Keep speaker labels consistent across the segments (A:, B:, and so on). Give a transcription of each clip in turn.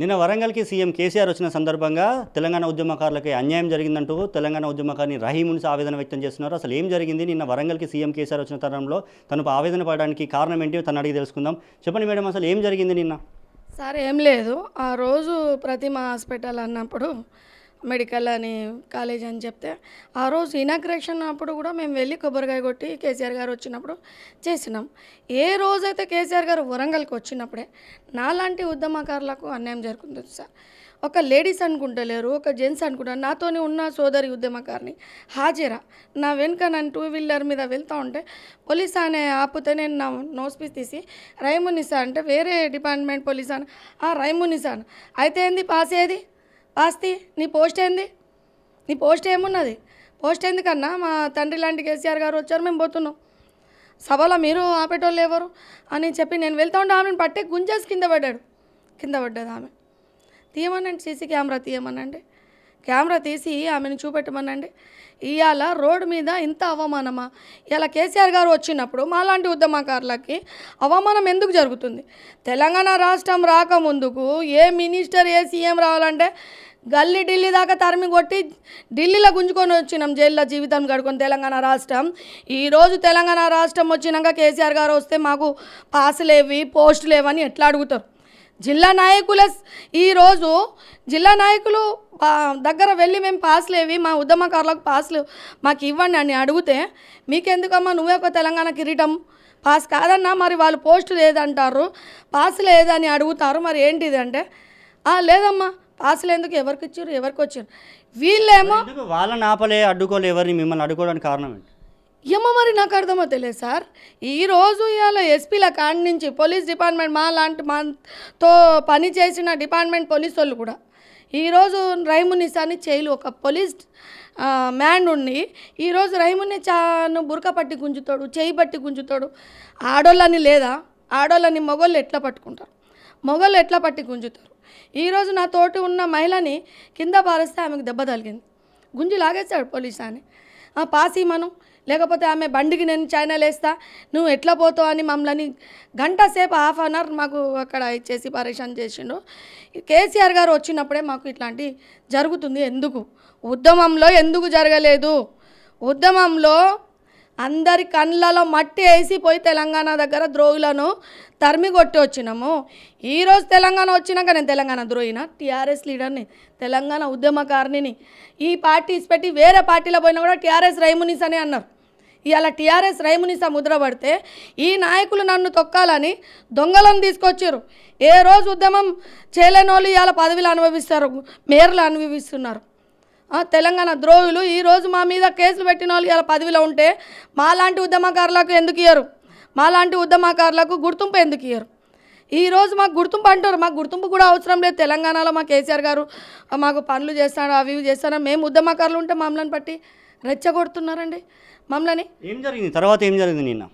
A: నిన్న వరంగల్కి సీఎం కేసీఆర్ వచ్చిన సందర్భంగా తెలంగాణ ఉద్యమకారులకి అన్యాయం జరిగిందంటూ తెలంగాణ ఉద్యమకారిని నుంచి ఆవేదన వ్యక్తం చేస్తున్నారు అసలు ఏం జరిగింది నిన్న వరంగల్కి సీఎం కేసీఆర్ వచ్చిన తరంలో తనకు ఆవేదన పడడానికి కారణం ఏంటి తను అడిగి తెలుసుకుందాం చెప్పండి మేడం అసలు ఏం జరిగింది నిన్న
B: సార్ ఏం లేదు ఆ రోజు ప్రతిమ హాస్పిటల్ అన్నప్పుడు మెడికల్ అని కాలేజ్ అని చెప్తే ఆ రోజు ఇనాగ్రేషన్ అప్పుడు కూడా మేము వెళ్ళి కొబ్బరికాయ కొట్టి కేసీఆర్ గారు వచ్చినప్పుడు చేసినాం ఏ రోజైతే కేసీఆర్ గారు వరంగల్కి వచ్చినప్పుడే నాలాంటి ఉద్యమకారులకు అన్యాయం జరుగుతుంది సార్ ఒక లేడీస్ అనుకుంటలేరు ఒక జెంట్స్ అనుకుంటారు నాతోనే ఉన్న సోదరి ఉద్యమకారిని హాజరా నా వెనుక నన్ను టూ వీలర్ మీద వెళ్తూ ఉంటే పోలీస్ అనే ఆపితే నేను నా పీస్ తీసి రైమునిసా అంటే వేరే డిపార్ట్మెంట్ పోలీస్ అని ఆ రైమునిసా అయితే ఏంది పాస్ ఆస్తి నీ పోస్ట్ ఏంది నీ పోస్ట్ ఏమున్నది పోస్ట్ ఎందుకన్నా మా తండ్రి లాంటి కేసీఆర్ గారు వచ్చారు మేము పోతున్నాం సభలో మీరు ఆపేటోళ్ళు ఎవరు అని చెప్పి నేను వెళ్తూ ఉంటే ఆమెను పట్టే గుంజేసి కింద పడ్డాడు కింద పడ్డది ఆమె తీయమనండి సీసీ కెమెరా తీయమనండి కెమెరా తీసి ఆమెను చూపెట్టమనండి ఇవాళ రోడ్డు మీద ఇంత అవమానమా ఇలా కేసీఆర్ గారు వచ్చినప్పుడు మాలాంటి ఉద్యమకారులకి అవమానం ఎందుకు జరుగుతుంది తెలంగాణ రాష్ట్రం రాకముందుకు ఏ మినిస్టర్ ఏ సీఎం రావాలంటే గల్లీ ఢిల్లీ దాకా తరిమి కొట్టి ఢిల్లీలో గుంజుకొని వచ్చినాం జైల్లో జీవితం గడుకొని తెలంగాణ రాష్ట్రం ఈరోజు తెలంగాణ రాష్ట్రం వచ్చినాక కేసీఆర్ గారు వస్తే మాకు పోస్టు లేవని ఎట్లా అడుగుతారు జిల్లా నాయకుల ఈరోజు జిల్లా నాయకులు దగ్గర వెళ్ళి మేము పాస్లేవి మా ఉద్యమకారులకు పాస్లు మాకు ఇవ్వండి అని అడిగితే మీకెందుకమ్మా నువ్వే ఒక తెలంగాణ కిరీటం పాస్ కాదన్నా మరి వాళ్ళు పోస్ట్ లేదంటారు పాస్ లేదని అడుగుతారు మరి ఏంటిది అంటే లేదమ్మా పాసులు ఎందుకు ఎవరికి ఇచ్చారు ఎవరికి వచ్చారు వీళ్ళేమో
A: వాళ్ళని ఆపలే అడ్డుకోలే ఎవరిని మిమ్మల్ని అడ్డుకోవడానికి కారణం ఏంటి
B: ఏమో మరి నాకు అర్థమో తెలియదు సార్ ఈరోజు ఇవాళ ఎస్పీల కాడి నుంచి పోలీస్ డిపార్ట్మెంట్ మా లాంటి మాతో పని చేసిన డిపార్ట్మెంట్ పోలీస్ వాళ్ళు కూడా ఈరోజు సార్ని చేయలు ఒక పోలీస్ మ్యాన్ ఉండి ఈరోజు రైముని చాను బురక పట్టి గుంజుతాడు చేయి పట్టి గుంజుతాడు ఆడోళ్ళని లేదా ఆడోళ్ళని మొగోళ్ళు ఎట్లా పట్టుకుంటారు మొగోళ్ళు ఎట్లా పట్టి గుంజుతారు ఈరోజు నా తోటి ఉన్న మహిళని కింద పారేస్తే ఆమెకు దెబ్బ తగిలింది గుంజి లాగేస్తాడు పోలీస్ అని పాసి మనం లేకపోతే ఆమె బండికి నేను చైనా లేస్తా నువ్వు ఎట్లా పోతావు అని మమ్మల్ని గంట సేపు హాఫ్ అన్ అవర్ మాకు అక్కడ ఇచ్చేసి పరేషాన్ చేసిండు కేసీఆర్ గారు వచ్చినప్పుడే మాకు ఇట్లాంటి జరుగుతుంది ఎందుకు ఉద్యమంలో ఎందుకు జరగలేదు ఉద్యమంలో అందరి కళ్ళలో మట్టి వేసి పోయి తెలంగాణ దగ్గర ద్రోహులను తరిమి కొట్టి వచ్చినాము ఈరోజు తెలంగాణ వచ్చినాక నేను తెలంగాణ ద్రోహిన టీఆర్ఎస్ లీడర్ని తెలంగాణ ఉద్యమకారిణిని ఈ పార్టీస్ పెట్టి వేరే పార్టీలో పోయినా కూడా టీఆర్ఎస్ రైమునిస్ అని అన్నారు ఇవాళ టీఆర్ఎస్ రైమునిసా ముద్రపడితే ఈ నాయకులు నన్ను తొక్కాలని దొంగలను తీసుకొచ్చారు ఏ రోజు ఉద్యమం చేయలేని వాళ్ళు ఇవాళ పదవిలు అనుభవిస్తారు మేరలు అనుభవిస్తున్నారు తెలంగాణ ద్రోహులు ఈరోజు మా మీద కేసులు పెట్టిన వాళ్ళు ఇలా పదవిలో ఉంటే మాలాంటి ఉద్యమకారులకు ఎందుకు ఇయ్యరు మాలాంటి ఉద్యమకారులకు గుర్తింపు ఎందుకు ఇయ్యరు ఈరోజు మాకు గుర్తింపు అంటారు మాకు గుర్తింపు కూడా అవసరం లేదు తెలంగాణలో మా కేసీఆర్ గారు మాకు పనులు చేస్తాడు అవి ఇవి చేస్తాడు మేము ఉద్యమకారులు ఉంటే మమ్మల్ని పట్టి రెచ్చగొడుతున్నారండి మమ్మల్ని
A: ఏం జరిగింది తర్వాత ఏం జరిగింది నిన్న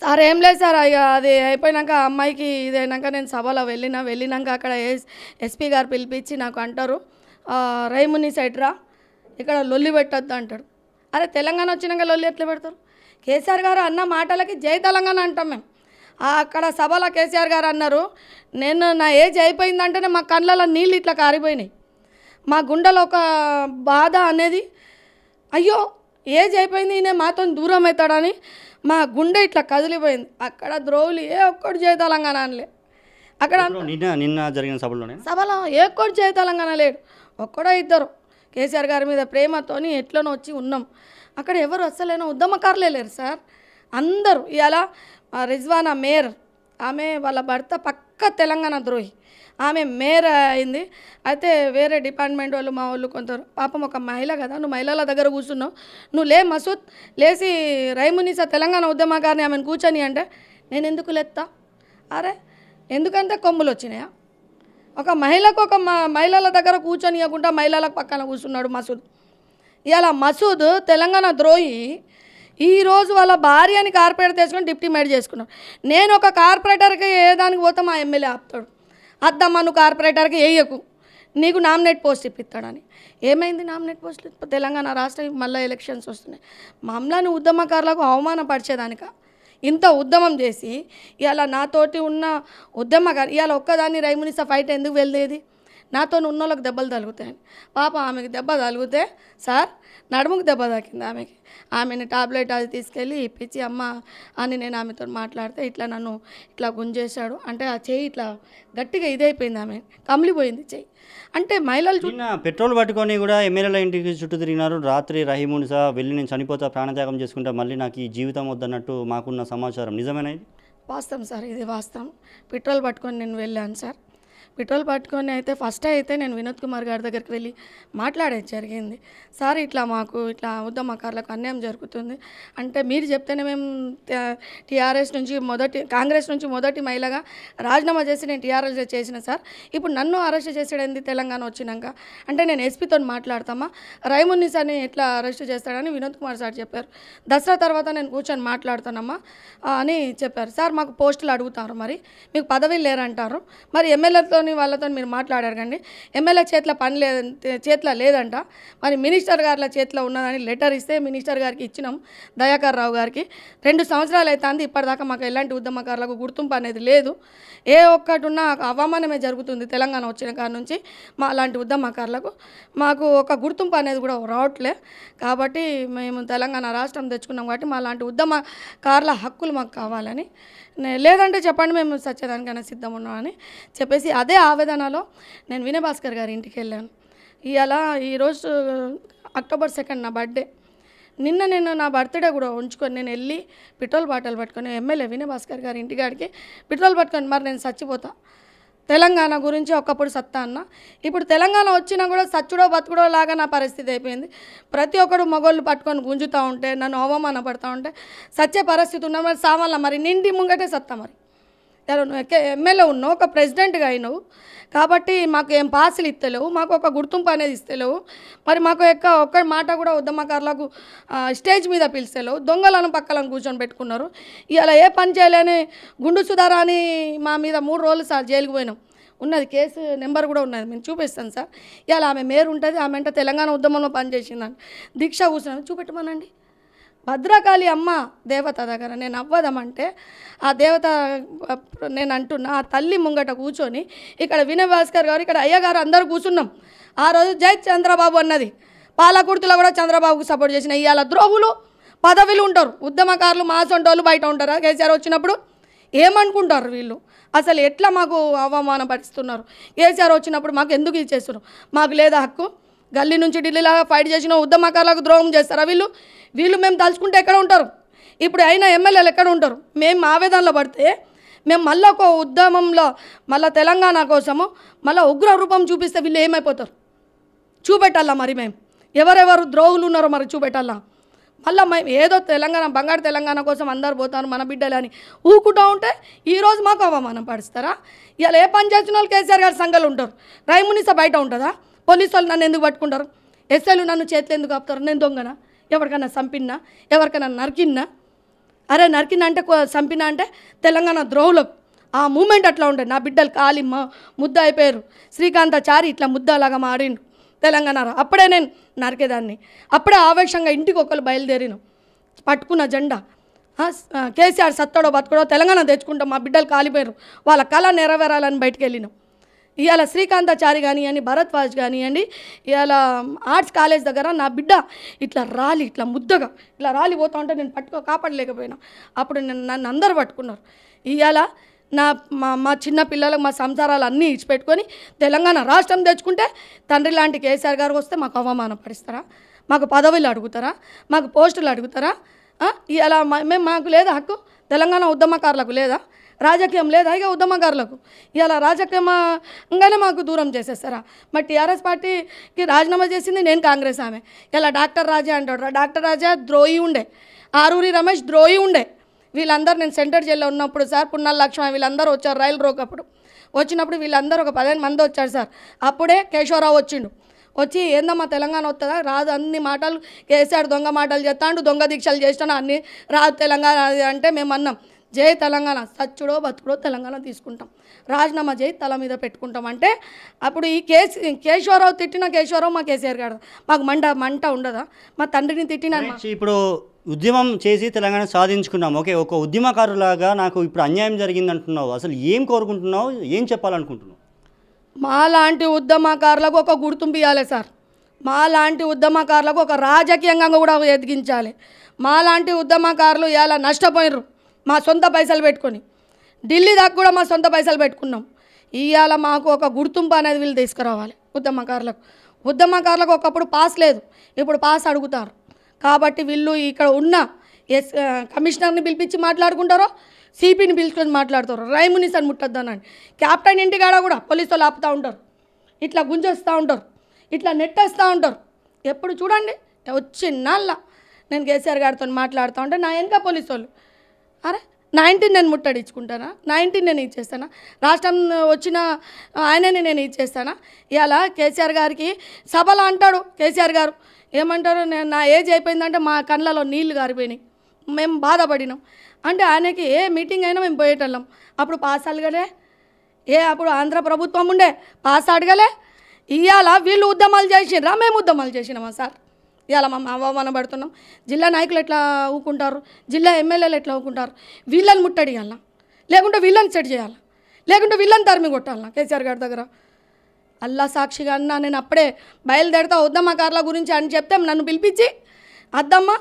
B: సార్ ఏం లేదు సార్ ఇక అది అయిపోయినాక అమ్మాయికి ఇదైనాక నేను సభలో వెళ్ళిన వెళ్ళినాక అక్కడ ఎస్పీ గారు పిలిపించి నాకు అంటారు రైముని సైట్రా ఇక్కడ లొల్లి పెట్టద్దు అంటాడు అరే తెలంగాణ వచ్చినాక లొల్లి ఎట్లా పెడతారు కేసీఆర్ గారు అన్న మాటలకి జై తెలంగాణ అంటాం మేము అక్కడ సభలో కేసీఆర్ గారు అన్నారు నేను నా ఏజ్ అయిపోయిందంటేనే మా కళ్ళలో నీళ్ళు ఇట్లా కారిపోయినాయి మా గుండెలో ఒక బాధ అనేది అయ్యో ఏజ్ అయిపోయింది ఈయన మాతో దూరం అవుతాడని మా గుండె ఇట్లా కదిలిపోయింది అక్కడ ద్రోవులు ఏ ఒక్కటి జై తెలంగాణ అనలే అక్కడ
A: నిన్న నిన్న జరిగిన సభలోనే
B: సభలో ఏ ఒక్కటి జై తెలంగాణ లేడు ఒక్కడో ఇద్దరు కేసీఆర్ గారి మీద ప్రేమతోని ఎట్లనో వచ్చి ఉన్నాం అక్కడ ఎవరు అసలైన ఉద్యమకారులే లేరు సార్ అందరూ ఇలా రిజ్వానా మేయర్ ఆమె వాళ్ళ భర్త పక్క తెలంగాణ ద్రోహి ఆమె మేయర్ అయింది అయితే వేరే డిపార్ట్మెంట్ వాళ్ళు మా వాళ్ళు కొంత పాపం ఒక మహిళ కదా నువ్వు మహిళల దగ్గర కూర్చున్నావు నువ్వు లే మసూద్ లేచి రైమునిసా తెలంగాణ ఉద్యమకారిని ఆమెను కూర్చొని అంటే నేను ఎందుకు లేత్తా అరే ఎందుకంటే కొమ్ములు వచ్చినాయా ఒక మహిళకు ఒక మహిళల దగ్గర కూర్చొనియకుండా మహిళల పక్కన కూర్చున్నాడు మసూద్ ఇవాళ మసూద్ తెలంగాణ ద్రోహి ఈరోజు వాళ్ళ అని కార్పొరేటర్ తెచ్చుకొని డిప్టీ మేడ్ చేసుకున్నాడు నేను ఒక కార్పొరేటర్కి ఏదానికి పోతే మా ఎమ్మెల్యే ఆపుతాడు అద్దమ్మ నువ్వు కార్పొరేటర్కి వేయకు నీకు నామినేట్ పోస్ట్ ఇప్పిస్తాడని ఏమైంది నామినేట్ పోస్టులు తెలంగాణ రాష్ట్రం మళ్ళీ ఎలక్షన్స్ వస్తున్నాయి మమ్మల్ని ఉద్యమకారులకు అవమానపరిచేదానిక ఇంత ఉద్యమం చేసి ఇవాళ నాతోటి ఉన్న ఉద్యమగా ఇవాళ ఒక్కదాన్ని రైమునిసా ఫైట్ ఎందుకు వెళ్ళేది నాతో ఉన్న వాళ్ళకి దెబ్బలు తగులుతాయని పాప ఆమెకి దెబ్బ తగిలితే సార్ నడుముకు దెబ్బ తాకింది ఆమెకి ఆమెని టాబ్లెట్ అది తీసుకెళ్ళి ఇప్పించి అమ్మ అని నేను ఆమెతో మాట్లాడితే ఇట్లా నన్ను ఇట్లా గుంజేశాడు అంటే ఆ చేయి ఇట్లా గట్టిగా ఇదైపోయింది ఆమె కమిలిపోయింది చేయి అంటే మహిళలు
A: పెట్రోల్ పట్టుకొని కూడా ఎమ్మెల్యేల ఇంటికి చుట్టూ తిరిగినారు రాత్రి రహీముని సార్ వెళ్ళి నేను చనిపోతా ప్రాణత్యాగం చేసుకుంటా మళ్ళీ నాకు ఈ జీవితం వద్దన్నట్టు మాకున్న సమాచారం నిజమేనా
B: వాస్తవం సార్ ఇది వాస్తవం పెట్రోల్ పట్టుకొని నేను వెళ్ళాను సార్ పిట్రోల్ పట్టుకొని అయితే ఫస్ట్ అయితే నేను వినోద్ కుమార్ గారి దగ్గరికి వెళ్ళి మాట్లాడేది జరిగింది సార్ ఇట్లా మాకు ఇట్లా కార్లకు అన్యాయం జరుగుతుంది అంటే మీరు చెప్తేనే మేము టీఆర్ఎస్ నుంచి మొదటి కాంగ్రెస్ నుంచి మొదటి మహిళగా రాజీనామా చేసి నేను టీఆర్ఎస్ చేసిన సార్ ఇప్పుడు నన్ను అరెస్ట్ చేసాడేంది తెలంగాణ వచ్చినాక అంటే నేను ఎస్పీతో మాట్లాడతామా రైముని సార్ని ఎట్లా అరెస్ట్ చేస్తాడని వినోద్ కుమార్ సార్ చెప్పారు దసరా తర్వాత నేను కూర్చొని మాట్లాడుతానమ్మా అని చెప్పారు సార్ మాకు పోస్టులు అడుగుతారు మరి మీకు పదవి లేరంటారు మరి ఎమ్మెల్యేతో వాళ్ళతోని వాళ్ళతో మీరు మాట్లాడారు కండి ఎమ్మెల్యే చేతిలో పని లేదు చేతిలో లేదంట మరి మినిస్టర్ గారిల చేతిలో ఉన్నదని లెటర్ ఇస్తే మినిస్టర్ గారికి ఇచ్చినాం దయాకర్ రావు గారికి రెండు సంవత్సరాలు అవుతుంది ఇప్పటిదాకా మాకు ఎలాంటి ఉద్యమకారులకు గుర్తింపు అనేది లేదు ఏ ఒక్కటి ఉన్నా అవమానమే జరుగుతుంది తెలంగాణ వచ్చిన కాడ నుంచి మా అలాంటి ఉద్యమకారులకు మాకు ఒక గుర్తింపు అనేది కూడా రావట్లే కాబట్టి మేము తెలంగాణ రాష్ట్రం తెచ్చుకున్నాం కాబట్టి మా లాంటి ఉద్యమకారుల హక్కులు మాకు కావాలని లేదంటే చెప్పండి మేము సచ్చేదానికైనా సిద్ధం ఉన్నామని చెప్పేసి అదే అదే ఆవేదనలో నేను వినయభాస్కర్ గారి ఇంటికి వెళ్ళాను ఇవాళ ఈరోజు అక్టోబర్ సెకండ్ నా బర్త్డే నిన్న నేను నా బర్త్డే కూడా ఉంచుకొని నేను వెళ్ళి పెట్రోల్ బాటలు పట్టుకొని ఎమ్మెల్యే భాస్కర్ గారి ఇంటికాడికి పెట్రోల్ పట్టుకొని మరి నేను చచ్చిపోతా తెలంగాణ గురించి ఒకప్పుడు సత్తా అన్న ఇప్పుడు తెలంగాణ వచ్చినా కూడా సచ్చుడో బతుకుడో లాగా నా పరిస్థితి అయిపోయింది ప్రతి ఒక్కడు మొగోళ్ళు పట్టుకొని గుంజుతూ ఉంటే నన్ను అవమానపడుతూ ఉంటే సచ్చే పరిస్థితి ఉన్నా మరి సావాల మరి నిండి ముంగటే సత్తా మరి ఎమ్మెల్యే ఉన్నావు ఒక ప్రెసిడెంట్గా అయినావు కాబట్టి మాకు ఏం పాసులు ఇస్తలేవు మాకు ఒక గుర్తింపు అనేది ఇస్తలేవు మరి మాకు యొక్క ఒక్క మాట కూడా వద్ద మాకు స్టేజ్ మీద పిలిస్తలేవు దొంగలను పక్కలను కూర్చొని పెట్టుకున్నారు ఇలా ఏ పని చేయలేని గుండు సుధారా మా మీద మూడు రోజులు సార్ జైలుకు పోయినాం ఉన్నది కేసు నెంబర్ కూడా ఉన్నది మేము చూపిస్తాను సార్ ఇలా ఆమె మేరు ఉంటుంది ఆమె అంటే తెలంగాణ ఉద్యమంలో పనిచేసిందని దీక్ష కూర్చున్నాను చూపెట్టమనండి భద్రకాళి అమ్మ దేవత దగ్గర నేను అవ్వదమంటే ఆ దేవత నేను అంటున్నా ఆ తల్లి ముంగట కూర్చొని ఇక్కడ వినయ్ భాస్కర్ గారు ఇక్కడ అయ్యగారు అందరూ కూర్చున్నాం ఆ రోజు జై చంద్రబాబు అన్నది పాలకుర్తిలో కూడా చంద్రబాబుకు సపోర్ట్ చేసిన ఇవాళ ద్రోహులు పదవిలు ఉంటారు ఉద్యమకారులు మాసంటోళ్ళు బయట ఉంటారా కేసీఆర్ వచ్చినప్పుడు ఏమనుకుంటారు వీళ్ళు అసలు ఎట్లా మాకు అవమానపరుస్తున్నారు కేసీఆర్ వచ్చినప్పుడు మాకు ఎందుకు ఇచ్చేస్తున్నారు మాకు లేదా హక్కు గల్లీ నుంచి ఢిల్లీలాగా ఫైట్ చేసిన ఉద్యమకారులకు ద్రోహం చేస్తారా వీళ్ళు వీళ్ళు మేము తలుచుకుంటే ఎక్కడ ఉంటారు ఇప్పుడు అయినా ఎమ్మెల్యేలు ఎక్కడ ఉంటారు మేము ఆవేదనలో పడితే మేము మళ్ళీ ఒక ఉద్యమంలో మళ్ళీ తెలంగాణ కోసము మళ్ళీ ఉగ్ర రూపం చూపిస్తే వీళ్ళు ఏమైపోతారు చూపెట్టాలా మరి మేము ఎవరెవరు ద్రోహులు ఉన్నారో మరి చూపెట్టాలా మళ్ళీ మేము ఏదో తెలంగాణ బంగారు తెలంగాణ కోసం అందరు పోతారు మన బిడ్డలని ఊకుంటూ ఉంటే ఈరోజు మాకు అవమానం పడుస్తారా ఇలా ఏ పని చేసిన వాళ్ళు కేసీఆర్ గారి సంఘాలు ఉంటారు రైమునిస బయట ఉంటుందా పోలీసు వాళ్ళు నన్ను ఎందుకు పట్టుకుంటారు ఎస్ఐలు నన్ను చేతులు ఎందుకు ఆపుతారు నేను దొంగనా ఎవరికైనా చంపినా ఎవరికైనా నరికినా అరే నరికినా అంటే చంపినా అంటే తెలంగాణ ద్రోహులు ఆ మూమెంట్ అట్లా ఉండే నా బిడ్డలు కాలి ముద్ద అయిపోయారు శ్రీకాంతాచారి ఇట్లా ముద్దలాగా మారిండు తెలంగాణ అప్పుడే నేను నరికేదాన్ని అప్పుడే ఆవేశంగా ఇంటికి ఒకరు బయలుదేరిను పట్టుకున్న జెండా కేసీఆర్ సత్తాడో బతుకుడో తెలంగాణ తెచ్చుకుంటాం మా బిడ్డలు కాలిపోయారు వాళ్ళ కళ నెరవేరాలని బయటకు వెళ్ళినాం ఇవాళ శ్రీకాంతాచారి కానివ్వండి భరద్వాజ్ కానివ్వండి ఇవాళ ఆర్ట్స్ కాలేజ్ దగ్గర నా బిడ్డ ఇట్లా రాలి ఇట్లా ముద్దగా ఇట్లా రాలి పోతా ఉంటే నేను పట్టుకో కాపాడలేకపోయినా అప్పుడు నేను నన్ను అందరు పట్టుకున్నారు ఇవాళ నా మా మా చిన్న పిల్లలకు మా సంసారాలు అన్నీ ఇచ్చిపెట్టుకొని తెలంగాణ రాష్ట్రం తెచ్చుకుంటే తండ్రి లాంటి కేసీఆర్ గారు వస్తే మాకు అవమానం పడిస్తారా మాకు పదవులు అడుగుతారా మాకు పోస్టులు అడుగుతారా ఇలా మేము మాకు లేదు హక్కు తెలంగాణ ఉద్యమకారులకు లేదా రాజకీయం లేదా ఇక ఉద్యమకారులకు ఇలా రాజకీయంగానే మాకు దూరం చేసేస్తారా మరి టీఆర్ఎస్ పార్టీకి రాజీనామా చేసింది నేను కాంగ్రెస్ ఆమె ఇలా డాక్టర్ రాజా అంటాడు డాక్టర్ రాజా ద్రోహి ఉండే ఆరూరి రమేష్ ద్రోహి ఉండే వీళ్ళందరూ నేను సెంటర్ జైల్లో ఉన్నప్పుడు సార్ పున్నాల లక్ష్మణ వీళ్ళందరూ వచ్చారు రైలు రోకప్పుడు వచ్చినప్పుడు వీళ్ళందరూ ఒక పదిహేను మంది వచ్చారు సార్ అప్పుడే కేశవరావు వచ్చిండు వచ్చి ఏందమ్మా తెలంగాణ వస్తుందా రాదు అన్ని మాటలు కేసీఆర్ దొంగ మాటలు చెప్తాండు దొంగ దీక్షలు చేస్తాను అన్ని రాదు తెలంగాణ అంటే మేము అన్నాం జై తెలంగాణ సచ్చుడో బతుకుడో తెలంగాణ తీసుకుంటాం రాజీనామా జై తల మీద పెట్టుకుంటాం అంటే అప్పుడు ఈ కేసు కేశవరావు తిట్టిన కేశవరావు మా కేసీఆర్ గారు మాకు మంట మంట ఉండదా మా తండ్రిని తిట్టిన
A: ఇప్పుడు ఉద్యమం చేసి తెలంగాణ సాధించుకున్నాం ఓకే ఒక ఉద్యమకారులాగా నాకు ఇప్పుడు అన్యాయం జరిగింది అంటున్నావు అసలు ఏం కోరుకుంటున్నావు ఏం చెప్పాలనుకుంటున్నావు
B: మాలాంటి ఉద్యమకారులకు ఒక గుర్తింపు ఇవ్వాలి సార్ మాలాంటి ఉద్యమకారులకు ఒక రాజకీయంగా కూడా ఎదిగించాలి మాలాంటి ఉద్యమకారులు ఇలా నష్టపోయినరు మా సొంత పైసలు పెట్టుకొని ఢిల్లీ దాకా కూడా మా సొంత పైసలు పెట్టుకున్నాం ఇవాళ మాకు ఒక గుర్తింపు అనేది వీళ్ళు తీసుకురావాలి ఉద్యమకారులకు ఉద్యమకారులకు ఒకప్పుడు పాస్ లేదు ఇప్పుడు పాస్ అడుగుతారు కాబట్టి వీళ్ళు ఇక్కడ ఉన్న ఎస్ కమిషనర్ని పిలిపించి మాట్లాడుకుంటారో సిపిని పిలుచుకొని మాట్లాడుతారు రైమునిస్ అని ముట్టద్దానని క్యాప్టెన్ ఇంటికాడ కూడా పోలీసులు ఆపుతూ ఉంటారు ఇట్లా గుంజేస్తూ ఉంటారు ఇట్లా నెట్టేస్తూ ఉంటారు ఎప్పుడు చూడండి వచ్చిన్నాళ్ళ నేను కేసీఆర్ గారితో మాట్లాడుతూ ఉంటే నా వెనక పోలీసు వాళ్ళు అరే నా ఇంటిని నేను ముట్టడిచ్చుకుంటానా నా ఇంటిని నేను ఇచ్చేస్తానా రాష్ట్రం వచ్చిన ఆయనని నేను ఇచ్చేస్తానా ఇలా కేసీఆర్ గారికి సభలో అంటాడు కేసీఆర్ గారు ఏమంటారు నేను నా ఏజ్ అయిపోయిందంటే మా కళ్ళలో నీళ్లు గారిపోయినాయి మేము బాధపడినాం అంటే ఆయనకి ఏ మీటింగ్ అయినా మేము పోయేటోళ్ళం అప్పుడు పాస్ అడగలే ఏ అప్పుడు ఆంధ్ర ప్రభుత్వం ఉండే పాస్ అడగలే ఇవాళ వీళ్ళు ఉద్యమాలు చేసినరా మేము ఉద్యమాలు చేసినామా సార్ ఇవాళ మా అవమాన పడుతున్నాం జిల్లా నాయకులు ఎట్లా ఊకుంటారు జిల్లా ఎమ్మెల్యేలు ఎట్లా ఊకుంటారు వీళ్ళని ముట్టడియాల లేకుంటే వీళ్ళని సెట్ చేయాలి లేకుంటే వీళ్ళని తరిమి కొట్టాల కేసీఆర్ గారి దగ్గర అల్లా సాక్షిగా అన్నా నేను అప్పుడే బయలుదేరతా వద్దమ్మా కార్ల గురించి అని చెప్తే నన్ను పిలిపించి అద్దమ్మా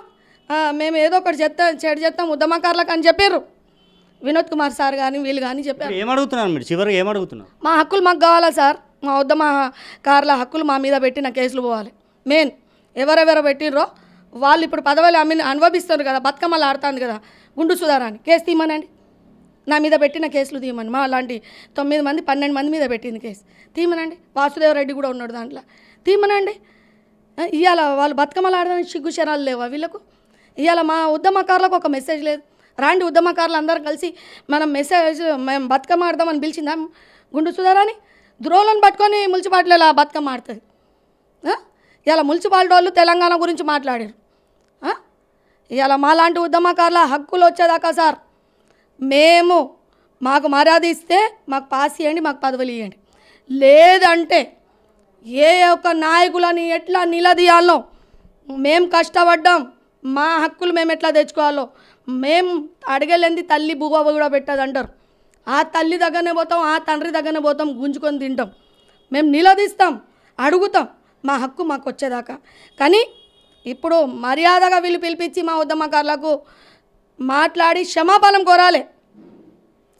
B: మేము ఏదో ఒకటి చెత్త చెడు చెత్తం ఉద్యమకారులకు అని చెప్పారు వినోద్ కుమార్ సార్ కానీ వీళ్ళు కానీ చెప్పారు
A: ఏమడుగుతున్నారు మీరు చివరికి ఏమడుగుతున్నారు
B: మా హక్కులు మాకు కావాలా సార్ మా కార్ల హక్కులు మా మీద పెట్టిన కేసులు పోవాలి మెయిన్ ఎవరెవరు పెట్టినరో వాళ్ళు ఇప్పుడు పదవులు అమ్మి అనుభవిస్తారు కదా బతుకమ్మలు ఆడుతుంది కదా గుండు సుధారాన్ని కేసు తీయమనండి నా మీద పెట్టిన కేసులు తీయమని మా లాంటి తొమ్మిది మంది పన్నెండు మంది మీద పెట్టింది కేసు తీయమనండి రెడ్డి కూడా ఉన్నాడు దాంట్లో తీయమనండి ఇవాళ వాళ్ళు బతుకమ్మలు ఆడడానికి సిగ్గుచరాలు లేవా వీళ్ళకు ఇవాళ మా ఉద్యమకారులకు ఒక మెసేజ్ లేదు రాండి ఉద్యమకారులు అందరం కలిసి మనం మెసేజ్ మేము బతుకమ్మ ఆడదామని పిలిచిందా గుండు సుధారాని ద్రోలను పట్టుకొని మున్సిపాలిటీలో ఇలా బతుకమ్మ ఆడుతుంది ఇవాళ మున్సిపాలిటీ వాళ్ళు తెలంగాణ గురించి మాట్లాడారు మా మాలాంటి ఉద్యమకారుల హక్కులు వచ్చేదాకా సార్ మేము మాకు మర్యాద ఇస్తే మాకు పాస్ ఇవ్వండి మాకు పదవులు ఇవ్వండి లేదంటే ఏ ఒక్క నాయకులని ఎట్లా నిలదీయాలో మేము కష్టపడ్డాం మా హక్కులు మేము ఎట్లా తెచ్చుకోవాలో మేము అడగలేంది తల్లి భూబాబు కూడా పెట్టదు అంటారు ఆ తల్లి దగ్గరనే పోతాం ఆ తండ్రి దగ్గరనే పోతాం గుంజుకొని తింటాం మేము నిలదీస్తాం అడుగుతాం మా హక్కు మాకు వచ్చేదాకా కానీ ఇప్పుడు మర్యాదగా వీళ్ళు పిలిపించి మా ఉద్యమకారులకు మాట్లాడి క్షమాపణం కోరాలి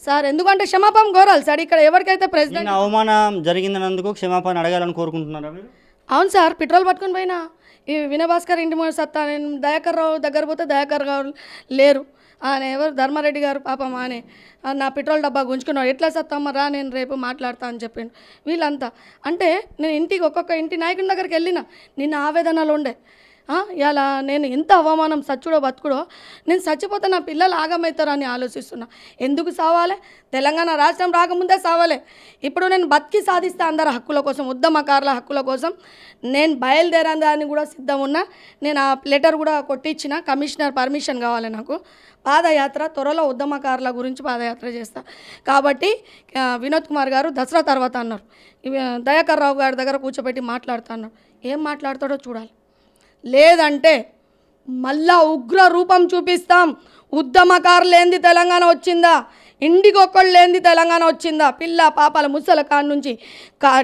B: సార్ ఎందుకంటే క్షమాపణ కోరాలి సార్ ఇక్కడ ఎవరికైతే ప్రెసిడెంట్
A: అవమానం జరిగిందన్నందుకు క్షమాపణ అడగాలని కోరుకుంటున్నారా
B: అవును సార్ పెట్రోల్ పట్టుకుని పోయినా ఈ వినభాస్కర్ ఇంటి ముందు సత్తా నేను దయాకర్ రావు దగ్గర పోతే దయాకర్ గారు లేరు ఆయన ఎవరు ధర్మారెడ్డి గారు పాపం ఆనే నా పెట్రోల్ డబ్బా గుంజుకున్నాడు ఎట్లా సత్తామ్మ రా నేను రేపు మాట్లాడతా అని చెప్పిండు వీళ్ళంతా అంటే నేను ఇంటికి ఒక్కొక్క ఇంటి నాయకుని దగ్గరికి వెళ్ళిన నిన్న ఆవేదనలు ఉండే ఇలా నేను ఎంత అవమానం సచ్చుడో బతుకుడో నేను చచ్చిపోతే నా పిల్లలు ఆగమవుతారు అని ఆలోచిస్తున్నా ఎందుకు సావాలే తెలంగాణ రాష్ట్రం రాకముందే సావాలే ఇప్పుడు నేను బతికి సాధిస్తే అందరి హక్కుల కోసం ఉద్యమకారుల హక్కుల కోసం నేను బయలుదేరని కూడా సిద్ధం ఉన్నా నేను ఆ లెటర్ కూడా కొట్టించిన కమిషనర్ పర్మిషన్ కావాలి నాకు పాదయాత్ర త్వరలో ఉద్యమకారుల గురించి పాదయాత్ర చేస్తా కాబట్టి వినోద్ కుమార్ గారు దసరా తర్వాత అన్నారు దయాకర్ రావు గారి దగ్గర కూర్చోబెట్టి మాట్లాడుతున్నారు అన్నారు ఏం మాట్లాడతాడో చూడాలి లేదంటే మళ్ళా ఉగ్ర రూపం చూపిస్తాం ఉద్యమకారు లేనిది తెలంగాణ వచ్చిందా ఒక్కళ్ళు లేనిది తెలంగాణ వచ్చిందా పిల్ల పాపల ముసల కాడ నుంచి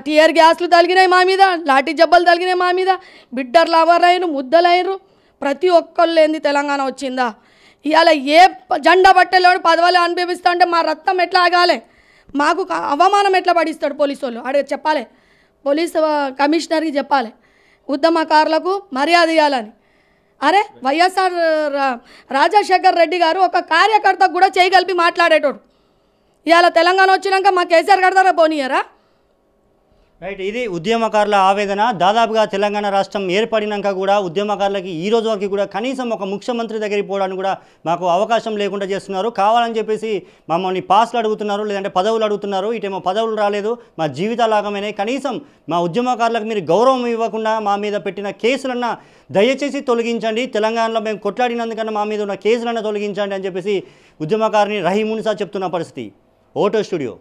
B: టీయర్ గ్యాస్లు తలిగినాయి మా మీద లాఠీ జబ్బలు తగిలినాయి మా మీద బిడ్డర్లు అవరైనరు ముద్దలైనరు ప్రతి ఒక్కళ్ళు లేనిది తెలంగాణ వచ్చిందా ఇవాళ ఏ జెండా బట్టలోడు పదవులు అనుభవిస్తా అంటే మా రక్తం ఎట్లా ఆగాలి మాకు అవమానం ఎట్లా పడిస్తాడు పోలీసు వాళ్ళు అడిగి చెప్పాలి పోలీసు కమిషనర్కి చెప్పాలి ఉద్యమకారులకు మర్యాద ఇవ్వాలని అరే వైఎస్ఆర్ రాజశేఖర్ రెడ్డి గారు ఒక కార్యకర్త కూడా చేయగలిపి మాట్లాడేటోడు ఇవాళ తెలంగాణ వచ్చినాక మా కేసీఆర్ కడతారా పోనీయరా
A: రైట్ ఇది ఉద్యమకారుల ఆవేదన దాదాపుగా తెలంగాణ రాష్ట్రం ఏర్పడినాక కూడా ఉద్యమకారులకి ఈ రోజు వరకు కూడా కనీసం ఒక ముఖ్యమంత్రి దగ్గరికి పోవడానికి కూడా మాకు అవకాశం లేకుండా చేస్తున్నారు కావాలని చెప్పేసి మమ్మల్ని పాస్లు అడుగుతున్నారు లేదంటే పదవులు అడుగుతున్నారు ఇటేమో పదవులు రాలేదు మా జీవితాలాగమైనాయి కనీసం మా ఉద్యమకారులకు మీరు గౌరవం ఇవ్వకుండా మా మీద పెట్టిన కేసులన్నా దయచేసి తొలగించండి తెలంగాణలో మేము కొట్లాడినందుకన్నా మా మీద ఉన్న కేసులన్నా తొలగించండి అని చెప్పేసి ఉద్యమకారిని సార్ చెప్తున్న పరిస్థితి ఓటో స్టూడియో